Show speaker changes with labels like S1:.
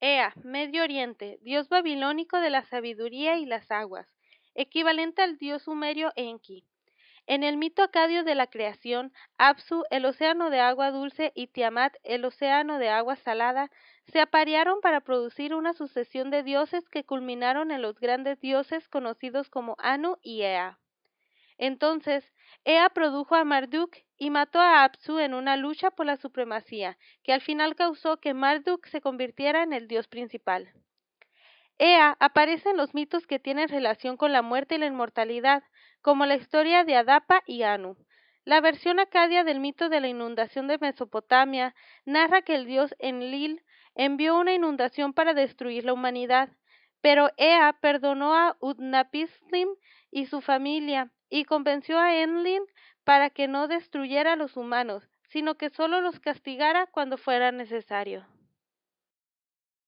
S1: Ea, Medio Oriente, dios babilónico de la sabiduría y las aguas, equivalente al dios sumerio Enki. En el mito acadio de la creación, Apsu, el océano de agua dulce, y Tiamat, el océano de agua salada, se aparearon para producir una sucesión de dioses que culminaron en los grandes dioses conocidos como Anu y Ea. Entonces, Ea produjo a Marduk y mató a Apsu en una lucha por la supremacía, que al final causó que Marduk se convirtiera en el dios principal. Ea aparece en los mitos que tienen relación con la muerte y la inmortalidad, como la historia de Adapa y Anu. La versión acadia del mito de la inundación de Mesopotamia narra que el dios Enlil envió una inundación para destruir la humanidad, pero Ea perdonó a Utnapishtim y su familia, y convenció a Enlil para que no destruyera a los humanos, sino que solo los castigara cuando fuera necesario.